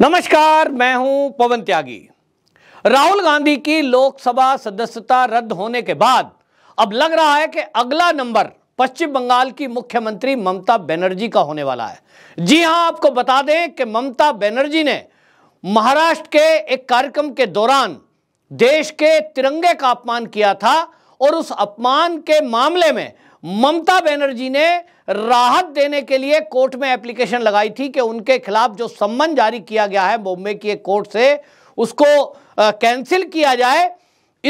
नमस्कार मैं हूं पवन त्यागी राहुल गांधी की लोकसभा सदस्यता रद्द होने के बाद अब लग रहा है कि अगला नंबर पश्चिम बंगाल की मुख्यमंत्री ममता बनर्जी का होने वाला है जी हां आपको बता दें कि ममता बनर्जी ने महाराष्ट्र के एक कार्यक्रम के दौरान देश के तिरंगे का अपमान किया था और उस अपमान के मामले में ममता बनर्जी ने राहत देने के लिए कोर्ट में एप्लीकेशन लगाई थी कि उनके खिलाफ जो सम्मन जारी किया गया है बॉम्बे की एक कोर्ट से उसको कैंसिल किया जाए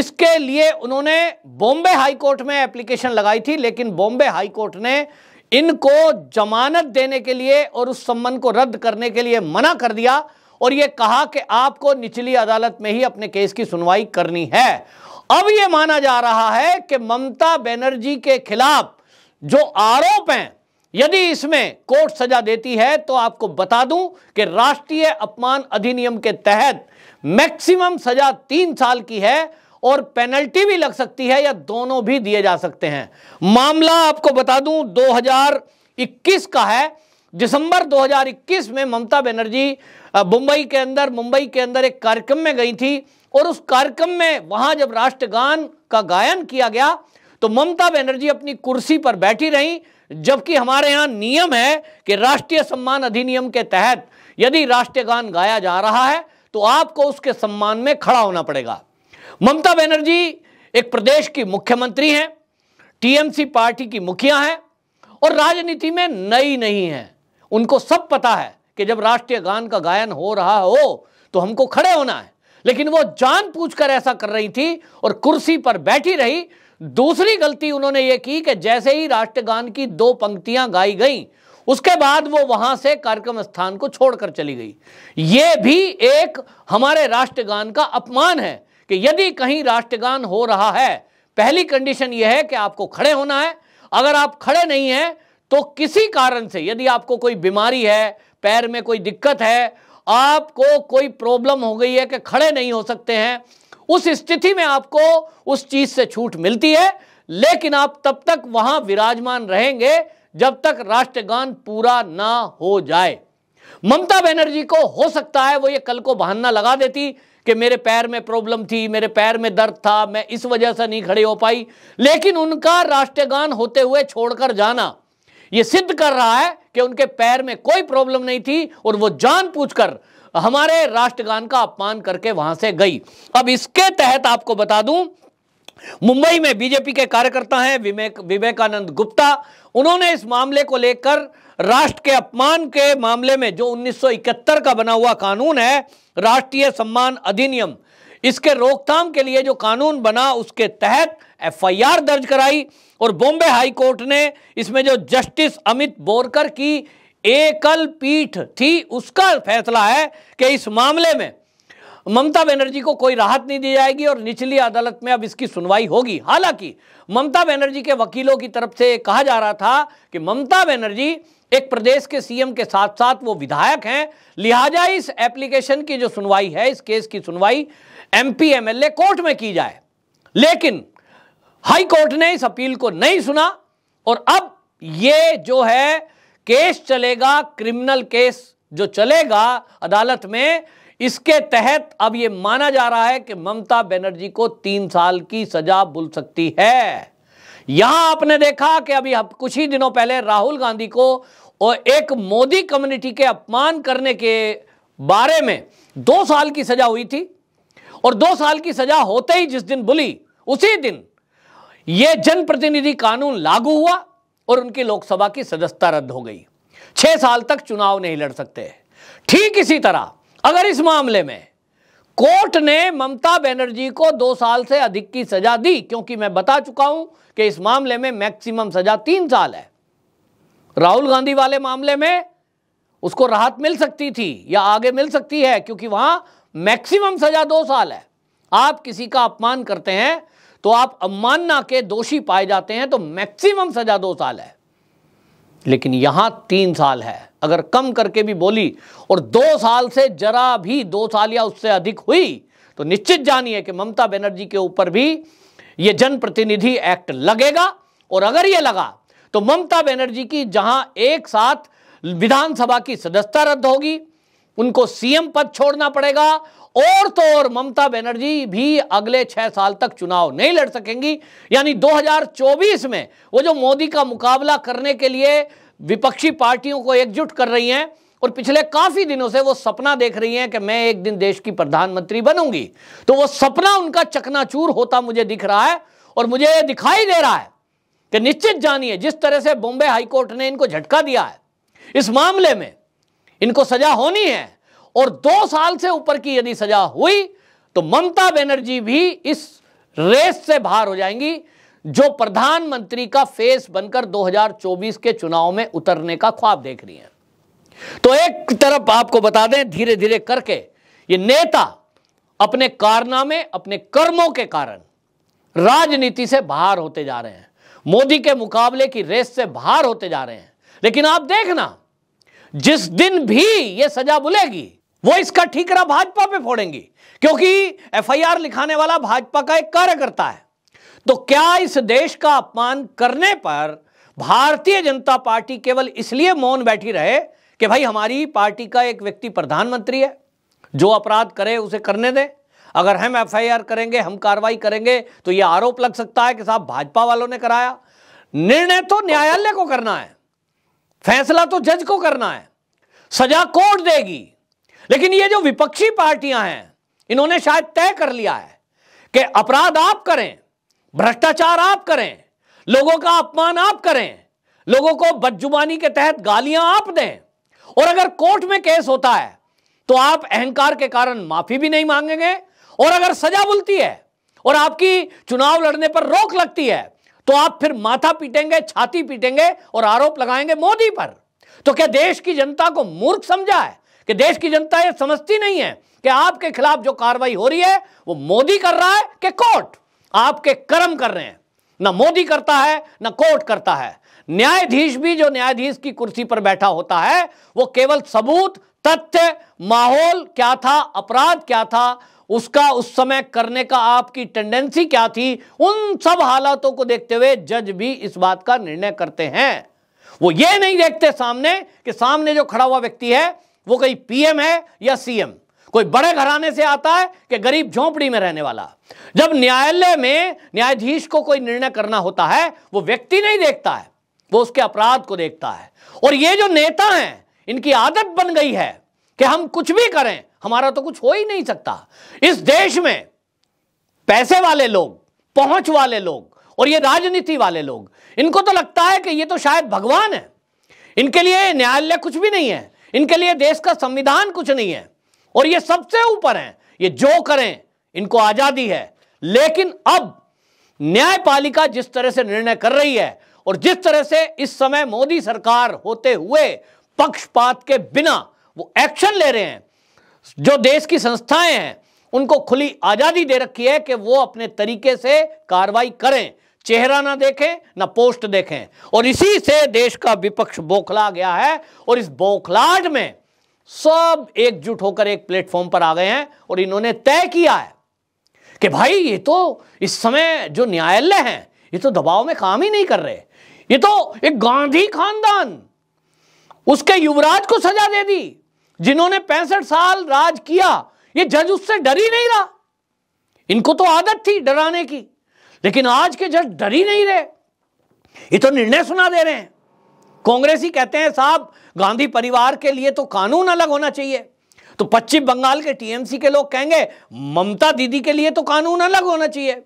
इसके लिए उन्होंने बॉम्बे हाई कोर्ट में एप्लीकेशन लगाई थी लेकिन बॉम्बे हाई कोर्ट ने इनको जमानत देने के लिए और उस सम्मन को रद्द करने के लिए मना कर दिया और यह कहा कि आपको निचली अदालत में ही अपने केस की सुनवाई करनी है अब यह माना जा रहा है कि ममता बनर्जी के खिलाफ जो आरोप हैं यदि इसमें कोर्ट सजा देती है तो आपको बता दूं कि राष्ट्रीय अपमान अधिनियम के तहत मैक्सिमम सजा तीन साल की है और पेनल्टी भी लग सकती है या दोनों भी दिए जा सकते हैं मामला आपको बता दूं 2021 का है दिसंबर 2021 में ममता बनर्जी मुंबई के अंदर मुंबई के अंदर एक कार्यक्रम में गई थी और उस कार्यक्रम में वहां जब राष्ट्रगान का गायन किया गया तो ममता बनर्जी अपनी कुर्सी पर बैठी रहीं जबकि हमारे यहां नियम है कि राष्ट्रीय सम्मान अधिनियम के तहत यदि राष्ट्रीय गान गाया जा रहा है तो आपको उसके सम्मान में खड़ा होना पड़ेगा ममता बनर्जी एक प्रदेश की मुख्यमंत्री हैं टीएमसी पार्टी की मुखिया हैं और राजनीति में नई नहीं है उनको सब पता है कि जब राष्ट्रीय गान का गायन हो रहा हो तो हमको खड़े होना है लेकिन वो जान पूछकर ऐसा कर रही थी और कुर्सी पर बैठी रही दूसरी गलती उन्होंने ये की कि जैसे ही राष्ट्रगान की दो पंक्तियां गाई गई उसके बाद वो वहां से कार्यक्रम स्थान को छोड़कर चली गई ये भी एक हमारे राष्ट्रगान का अपमान है कि यदि कहीं राष्ट्रगान हो रहा है पहली कंडीशन यह है कि आपको खड़े होना है अगर आप खड़े नहीं हैं तो किसी कारण से यदि आपको कोई बीमारी है पैर में कोई दिक्कत है आपको कोई प्रॉब्लम हो गई है कि खड़े नहीं हो सकते हैं उस स्थिति में आपको उस चीज से छूट मिलती है लेकिन आप तब तक वहां विराजमान रहेंगे जब तक राष्ट्रगान पूरा ना हो जाए ममता बनर्जी को हो सकता है वो ये कल को बहाना लगा देती कि मेरे पैर में प्रॉब्लम थी मेरे पैर में दर्द था मैं इस वजह से नहीं खड़े हो पाई लेकिन उनका राष्ट्रगान होते हुए छोड़कर जाना यह सिद्ध कर रहा है कि उनके पैर में कोई प्रॉब्लम नहीं थी और वो पूछकर हमारे राष्ट्रगान का अपमान करके वहां से गई अब इसके तहत आपको बता दूं मुंबई में बीजेपी के कार्यकर्ता हैं विवेक विवेकानंद गुप्ता उन्होंने इस मामले को लेकर राष्ट्र के अपमान के मामले में जो 1971 का बना हुआ कानून है राष्ट्रीय सम्मान अधिनियम इसके रोकथाम के लिए जो कानून बना उसके तहत एफआईआर दर्ज कराई और बॉम्बे हाई कोर्ट ने इसमें जो जस्टिस अमित बोरकर की एकल पीठ थी उसका फैसला है कि इस मामले में ममता बनर्जी को कोई राहत नहीं दी जाएगी और निचली अदालत में अब इसकी सुनवाई होगी हालांकि ममता बनर्जी के वकीलों की तरफ से कहा जा रहा था कि ममता बनर्जी एक प्रदेश के सीएम के साथ साथ वो विधायक हैं लिहाजा इस एप्लीकेशन की जो सुनवाई है इस केस की सुनवाई एमपी एमएलए कोर्ट में की जाए लेकिन हाई कोर्ट ने इस अपील को नहीं सुना और अब ये जो है केस चलेगा क्रिमिनल केस जो चलेगा अदालत में इसके तहत अब ये माना जा रहा है कि ममता बनर्जी को तीन साल की सजा बुल सकती है यहां आपने देखा कि अभी कुछ ही दिनों पहले राहुल गांधी को और एक मोदी कम्युनिटी के अपमान करने के बारे में दो साल की सजा हुई थी और दो साल की सजा होते ही जिस दिन बुली उसी दिन यह जनप्रतिनिधि कानून लागू हुआ और उनकी लोकसभा की सदस्यता रद्द हो गई छह साल तक चुनाव नहीं लड़ सकते ठीक इसी तरह अगर इस मामले में कोर्ट ने ममता बनर्जी को दो साल से अधिक की सजा दी क्योंकि मैं बता चुका हूं कि इस मामले में मैक्सिमम सजा तीन साल है राहुल गांधी वाले मामले में उसको राहत मिल सकती थी या आगे मिल सकती है क्योंकि वहां मैक्सिमम सजा दो साल है आप किसी का अपमान करते हैं तो आप अवमानना के दोषी पाए जाते हैं तो मैक्सिमम सजा दो साल है लेकिन यहां तीन साल है अगर कम करके भी बोली और दो साल से जरा भी दो साल या उससे अधिक हुई तो निश्चित जानिए कि ममता बनर्जी के ऊपर भी यह जनप्रतिनिधि एक्ट लगेगा और अगर यह लगा तो ममता बनर्जी की जहां एक साथ विधानसभा की सदस्यता रद्द होगी उनको सीएम पद छोड़ना पड़ेगा और तो और ममता बनर्जी भी अगले छह साल तक चुनाव नहीं लड़ सकेंगी यानी 2024 में वो जो मोदी का मुकाबला करने के लिए विपक्षी पार्टियों को एकजुट कर रही हैं और पिछले काफी दिनों से वो सपना देख रही हैं कि मैं एक दिन देश की प्रधानमंत्री बनूंगी तो वो सपना उनका चकनाचूर होता मुझे दिख रहा है और मुझे दिखाई दे रहा है कि निश्चित जानिए जिस तरह से बॉम्बे हाईकोर्ट ने इनको झटका दिया है इस मामले में इनको सजा होनी है और दो साल से ऊपर की यदि सजा हुई तो ममता बनर्जी भी इस रेस से बाहर हो जाएंगी जो प्रधानमंत्री का फेस बनकर 2024 के चुनाव में उतरने का ख्वाब देख रही हैं तो एक तरफ आपको बता दें धीरे धीरे करके ये नेता अपने कारनामे अपने कर्मों के कारण राजनीति से बाहर होते जा रहे हैं मोदी के मुकाबले की रेस से बाहर होते जा रहे हैं लेकिन आप देखना जिस दिन भी ये सजा बुलेगी वो इसका ठीकरा भाजपा पे फोड़ेंगी क्योंकि एफआईआर लिखाने वाला भाजपा का एक कार्यकर्ता है तो क्या इस देश का अपमान करने पर भारतीय जनता पार्टी केवल इसलिए मौन बैठी रहे कि भाई हमारी पार्टी का एक व्यक्ति प्रधानमंत्री है जो अपराध करे उसे करने दें अगर हम एफआईआर करेंगे हम कार्रवाई करेंगे तो यह आरोप लग सकता है कि साहब भाजपा वालों ने कराया निर्णय तो न्यायालय को करना है फैसला तो जज को करना है सजा कोर्ट देगी लेकिन ये जो विपक्षी पार्टियां हैं इन्होंने शायद तय कर लिया है कि अपराध आप करें भ्रष्टाचार आप करें लोगों का अपमान आप करें लोगों को बदजुबानी के तहत गालियां आप दें और अगर कोर्ट में केस होता है तो आप अहंकार के कारण माफी भी नहीं मांगेंगे और अगर सजा बुलती है और आपकी चुनाव लड़ने पर रोक लगती है तो आप फिर माथा पीटेंगे छाती पीटेंगे और आरोप लगाएंगे मोदी पर तो क्या देश की जनता को मूर्ख समझा है कि देश की जनता यह समझती नहीं है कि आपके खिलाफ जो कार्रवाई हो रही है वो मोदी कर रहा है कि कोर्ट आपके कर्म कर रहे हैं ना मोदी करता है ना कोर्ट करता है न्यायाधीश भी जो न्यायाधीश की कुर्सी पर बैठा होता है वो केवल सबूत तथ्य माहौल क्या था अपराध क्या था उसका उस समय करने का आपकी टेंडेंसी क्या थी उन सब हालातों को देखते हुए जज भी इस बात का निर्णय करते हैं वो ये नहीं देखते सामने कि सामने जो खड़ा हुआ व्यक्ति है वो कहीं पीएम है या सीएम कोई बड़े घराने से आता है कि गरीब झोंपड़ी में रहने वाला जब न्यायालय में न्यायाधीश को कोई निर्णय करना होता है वो व्यक्ति नहीं देखता है वो उसके अपराध को देखता है और ये जो नेता हैं इनकी आदत बन गई है कि हम कुछ भी करें हमारा तो कुछ हो ही नहीं सकता इस देश में पैसे वाले लोग पहुंच वाले लोग और ये राजनीति वाले लोग इनको तो लगता है कि ये तो शायद भगवान है इनके लिए न्यायालय कुछ भी नहीं है इनके लिए देश का संविधान कुछ नहीं है और ये सबसे ऊपर हैं ये जो करें इनको आजादी है लेकिन अब न्यायपालिका जिस तरह से निर्णय कर रही है और जिस तरह से इस समय मोदी सरकार होते हुए पक्षपात के बिना वो एक्शन ले रहे हैं जो देश की संस्थाएं हैं उनको खुली आजादी दे रखी है कि वो अपने तरीके से कार्रवाई करें चेहरा ना देखें ना पोस्ट देखें और इसी से देश का विपक्ष बौखला गया है और इस बौखलाट में सब एकजुट होकर एक प्लेटफॉर्म पर आ गए हैं और इन्होंने तय किया है कि भाई ये तो इस समय जो न्यायालय हैं ये तो दबाव में काम ही नहीं कर रहे ये तो एक गांधी खानदान उसके युवराज को सजा दे दी जिन्होंने पैंसठ साल राज किया ये जज उससे डर ही नहीं रहा इनको तो आदत थी डराने की लेकिन आज के जज डर ही नहीं रहे ये तो निर्णय सुना दे रहे हैं कांग्रेस ही कहते हैं साहब गांधी परिवार के लिए तो कानून अलग होना चाहिए तो पश्चिम बंगाल के टीएमसी के लोग कहेंगे ममता दीदी के लिए तो कानून अलग होना चाहिए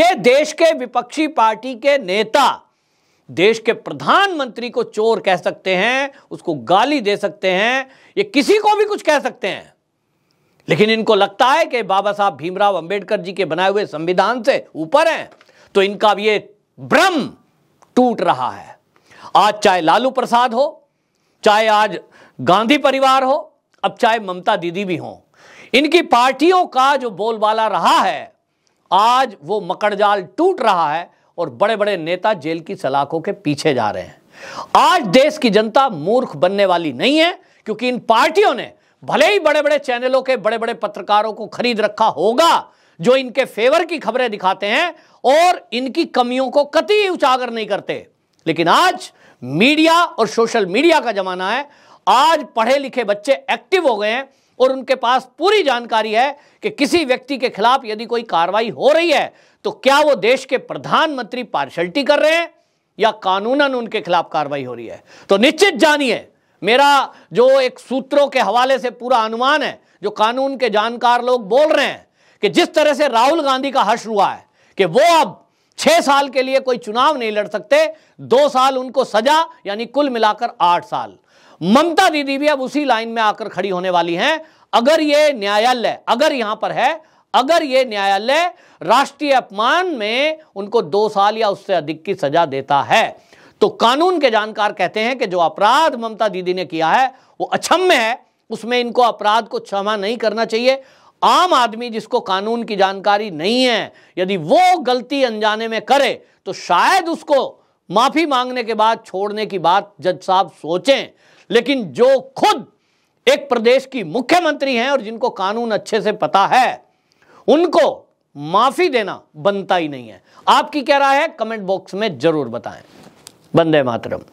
ये देश के विपक्षी पार्टी के नेता देश के प्रधानमंत्री को चोर कह सकते हैं उसको गाली दे सकते हैं ये किसी को भी कुछ कह सकते हैं लेकिन इनको लगता है कि बाबा साहब भीमराव अंबेडकर जी के बनाए हुए संविधान से ऊपर हैं तो इनका ये भ्रम टूट रहा है आज चाहे लालू प्रसाद हो चाहे आज गांधी परिवार हो अब चाहे ममता दीदी भी हो इनकी पार्टियों का जो बोलबाला रहा है आज वो मकड़जाल टूट रहा है और बड़े बड़े नेता जेल की सलाखों के पीछे जा रहे हैं आज देश की जनता मूर्ख बनने वाली नहीं है क्योंकि इन पार्टियों ने भले ही बड़े बड़े चैनलों के बड़े बड़े पत्रकारों को खरीद रखा होगा जो इनके फेवर की खबरें दिखाते हैं और इनकी कमियों को कति उजागर नहीं करते लेकिन आज मीडिया और सोशल मीडिया का जमाना है आज पढ़े लिखे बच्चे एक्टिव हो गए हैं और उनके पास पूरी जानकारी है कि किसी व्यक्ति के खिलाफ यदि कोई कार्रवाई हो रही है तो क्या वो देश के प्रधानमंत्री पार्शलिटी कर रहे हैं या कानूनन उनके खिलाफ कार्रवाई हो रही है तो निश्चित जानिए मेरा जो एक सूत्रों के हवाले से पूरा अनुमान है जो कानून के जानकार लोग बोल रहे हैं कि जिस तरह से राहुल गांधी का हर्ष हुआ है कि वो अब छह साल के लिए कोई चुनाव नहीं लड़ सकते दो साल उनको सजा यानी कुल मिलाकर आठ साल ममता दीदी भी अब उसी लाइन में आकर खड़ी होने वाली हैं अगर ये न्यायालय अगर यहां पर है अगर ये न्यायालय राष्ट्रीय अपमान में उनको दो साल या उससे अधिक की सजा देता है तो कानून के जानकार कहते हैं कि जो अपराध ममता दीदी ने किया है वो अक्षम्य है उसमें इनको अपराध को क्षमा नहीं करना चाहिए आम आदमी जिसको कानून की जानकारी नहीं है यदि वो गलती अनजाने में करे तो शायद उसको माफी मांगने के बाद छोड़ने की बात जज साहब सोचें लेकिन जो खुद एक प्रदेश की मुख्यमंत्री हैं और जिनको कानून अच्छे से पता है उनको माफी देना बनता ही नहीं है आपकी क्या राय है कमेंट बॉक्स में जरूर बताएं बंदे मातरम